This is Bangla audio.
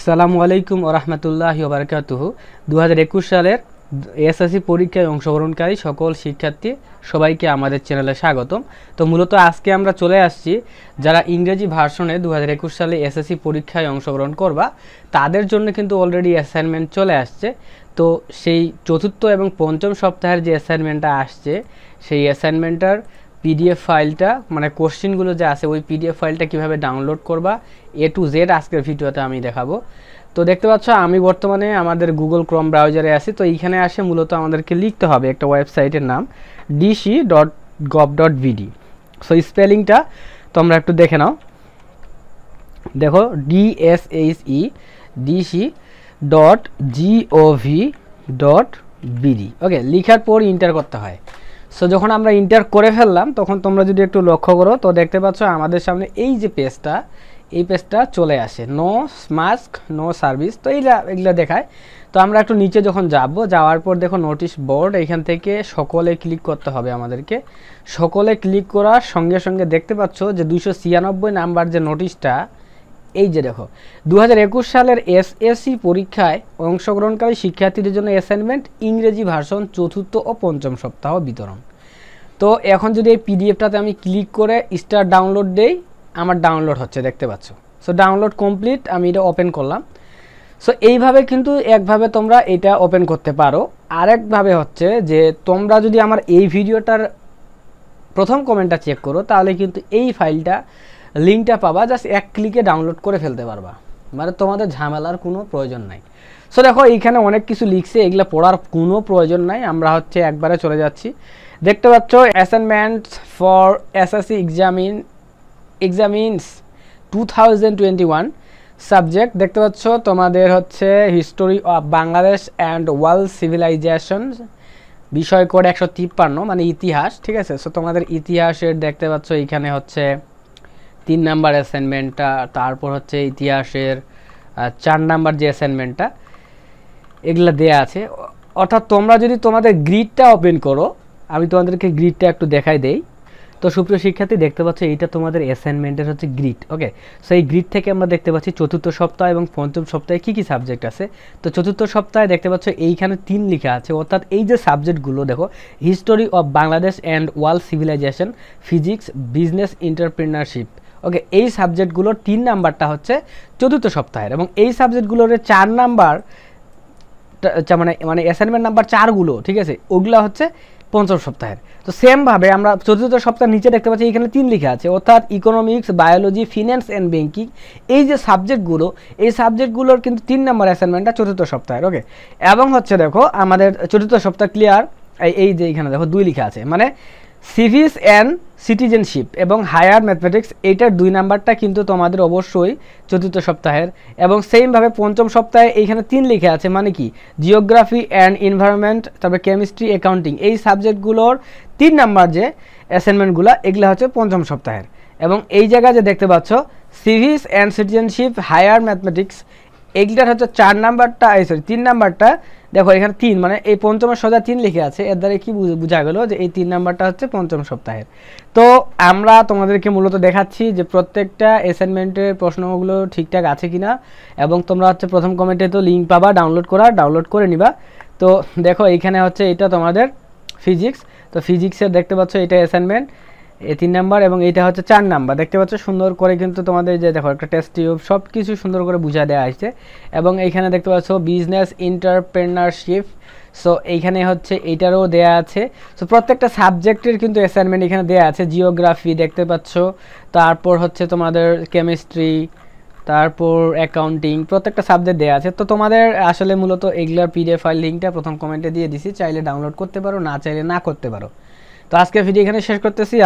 আসসালামু আলাইকুম ওরহমতুল্লাহ বারকাতুহু দু হাজার একুশ সালের এসএসসি পরীক্ষায় অংশগ্রহণকারী সকল শিক্ষার্থী সবাইকে আমাদের চ্যানেলে স্বাগতম তো মূলত আজকে আমরা চলে আসছি যারা ইংরেজি ভার্সনে দু হাজার একুশ সালে এসএসসি পরীক্ষায় অংশগ্রহণ করবা তাদের জন্য কিন্তু অলরেডি অ্যাসাইনমেন্ট চলে আসছে তো সেই চতুর্থ এবং পঞ্চম সপ্তাহের যে অ্যাসাইনমেন্টটা আসছে সেই অ্যাসাইনমেন্টটার পিডিএফ ফাইলটা মানে কোশ্চেনগুলো যে আছে ওই পিডিএফ ফাইলটা কিভাবে ডাউনলোড করবা এ টু জেড আজকের ভিডিওতে আমি দেখাবো তো দেখতে পাচ্ছ আমি বর্তমানে আমাদের গুগল ক্রোম ব্রাউজারে আছি তো এইখানে আসে মূলত আমাদেরকে লিখতে হবে একটা ওয়েবসাইটের নাম DC dot gov dot BD so স্পেলিংটা তোমরা একটু দেখে নাও দেখো DSHE DC dot GOV dot BD okay লিখার পর ইন্টার করতে হয় সো যখন আমরা ইন্টার করে ফেললাম তখন তোমরা যদি একটু লক্ষ্য করো তো দেখতে পাচ্ছ আমাদের সামনে এই যে পেজটা এই পেজটা চলে আসে নো মাস্ক নো সার্ভিস তো এইটা এগুলো দেখায় তো আমরা একটু নিচে যখন যাব যাওয়ার পর দেখো নোটিশ বোর্ড এখান থেকে সকলে ক্লিক করতে হবে আমাদেরকে সকলে ক্লিক করার সঙ্গে সঙ্গে দেখতে পাচ্ছ যে দুশো নাম্বার যে নোটিশটা এই যে দেখো দু সালের এসএসসি পরীক্ষায় অংশগ্রহণকারী শিক্ষার্থীদের জন্য অ্যাসাইনমেন্ট ইংরেজি ভার্সন চতুর্থ ও পঞ্চম সপ্তাহ বিতরণ তো এখন যদি এই পিডিএফটাতে আমি ক্লিক করে স্টার ডাউনলোড দেই আমার ডাউনলোড হচ্ছে দেখতে পাচ্ছ সো ডাউনলোড কমপ্লিট আমি এটা ওপেন করলাম সো এইভাবে কিন্তু একভাবে তোমরা এটা ওপেন করতে পারো আরেকভাবে হচ্ছে যে তোমরা যদি আমার এই ভিডিওটার প্রথম কমেন্টটা চেক করো তাহলে কিন্তু এই ফাইলটা লিঙ্কটা পাবা জাস্ট এক ক্লিকে ডাউনলোড করে ফেলতে পারবা মানে তোমাদের ঝামেলার কোনো প্রয়োজন নাই সো দেখো এইখানে অনেক কিছু লিখছে এগুলো পড়ার কোনো প্রয়োজন নাই আমরা হচ্ছে একবারে চলে যাচ্ছি দেখতে পাচ্ছ assignment for SSC examine examinees two thousand twenty one subject দেখতে পাচ্ছ তোমাদের হচ্ছে history of Bangladesh and world civilisation বিষয় কোড একশো মানে ইতিহাস ঠিক আছে সো তোমাদের ইতিহাসের দেখতে পাচ্ছ এখানে হচ্ছে তিন নাম্বার অ্যাসাইনমেন্টটা তারপর হচ্ছে ইতিহাসের চার নাম্বার যে অ্যাসাইনমেন্টটা এগুলো দেয়া আছে অর্থাৎ তোমরা যদি তোমাদের গ্রিডটা ওপেন করো আমি তোমাদেরকে গ্রিডটা একটু দেখাই দেই তো সুপ্রিয় শিক্ষার্থী দেখতে পাচ্ছ এইটা তোমাদের অ্যাসাইনমেন্টের হচ্ছে গ্রিড ওকে সো এই গ্রিড থেকে আমরা দেখতে পাচ্ছি চতুর্থ সপ্তাহ এবং পঞ্চম সপ্তাহে কী কী সাবজেক্ট আছে তো চতুর্থ সপ্তাহে দেখতে পাচ্ছ এইখানে তিন লেখা আছে অর্থাৎ এই যে সাবজেক্টগুলো দেখো history of Bangladesh and world civilisation physics business entrepreneurship okay এই সাবজেক্টগুলোর তিন নাম্বারটা হচ্ছে চতুর্থ সপ্তাহের এবং এই সাবজেক্টগুলোর চার নাম্বার মানে মানে অ্যাসাইনমেন্ট নাম্বার চারগুলো ঠিক আছে ওগুলো হচ্ছে পঞ্চম সপ্তাহের তো সেমভাবে আমরা চতুর্থ সপ্তাহ নিচে দেখতে পাচ্ছি এখানে তিন লিখে আছে অর্থাৎ economics biology finance and banking এই যে সাবজেক্টগুলো এই সাবজেক্টগুলোর কিন্তু তিন নম্বর অ্যাসাইনমেন্টটা চতুর্থ সপ্তাহের ওকে এবং হচ্ছে দেখো আমাদের চতুর্থ সপ্তাহ ক্লিয়ার এই যে এখানে দেখো দুই লিখে আছে মানে সিভিস অ্যান্ড সিটিজেনশিপ এবং হায়ার ম্যাথমেটিক্স এইটার দুই নাম্বারটা কিন্তু তোমাদের অবশ্যই চতুর্থ সপ্তাহের এবং সেমভাবে পঞ্চম সপ্তাহে এইখানে তিন লিখে আছে মানে কি জিওগ্রাফি অ্যান্ড এনভায়রনমেন্ট তারপরে কেমিস্ট্রি অ্যাকাউন্টিং এই সাবজেক্টগুলোর তিন নাম্বার যে অ্যাসাইনমেন্টগুলো এগুলো হচ্ছে পঞ্চম সপ্তাহের এবং এই জায়গায় যে দেখতে পাচ্ছ সিভিস অ্যান্ড সিটিজেনশিপ হায়ার ম্যাথমেটিক্স এইটার হচ্ছে চার নাম্বারটা এই সরি তিন নাম্বারটা দেখো এখানে তিন মানে এই পঞ্চম সজা তিন লিখে আছে এর দ্বারা কি বোঝা গেল যে এই তিন নাম্বারটা হচ্ছে পঞ্চম সপ্তাহের তো আমরা তোমাদেরকে মূলত দেখাচ্ছি যে প্রত্যেকটা অ্যাসাইনমেন্টের প্রশ্নগুলো ঠিকঠাক আছে কিনা এবং তোমরা হচ্ছে প্রথম কমেন্টে তো লিঙ্ক পাবা ডাউনলোড করা ডাউনলোড করে নিবা তো দেখো এইখানে হচ্ছে এটা তোমাদের ফিজিক্স তো ফিজিক্সের দেখতে পাচ্ছ এটা অ্যাসাইনমেন্ট এই তিন নাম্বার এবং এটা হচ্ছে চার নাম্বার দেখতে পাচ্ছ সুন্দর করে কিন্তু তোমাদের যে দেখো একটা টেস্ট টিউব সব কিছু সুন্দর করে বুঝা দেওয়া আছে এবং এইখানে দেখতে পাচ্ছ বিজনেস ইন্টারপ্রেনারশিপ সো এইখানে হচ্ছে এইটারও দেয়া আছে সো প্রত্যেকটা সাবজেক্টের কিন্তু অ্যাসাইনমেন্ট এখানে দেয়া আছে জিওগ্রাফি দেখতে পাচ্ছ তারপর হচ্ছে তোমাদের কেমিস্ট্রি তারপর অ্যাকাউন্টিং প্রত্যেকটা সাবজেক্ট দেওয়া আছে তো তোমাদের আসলে মূলত এগুলার পিডিএফ ফাইল লিঙ্কটা প্রথম কমেন্টে দিয়ে দিছি চাইলে ডাউনলোড করতে পারো না চাইলে না করতে পারো তো আজকে ভিডিও এখানে শেষ করতেছি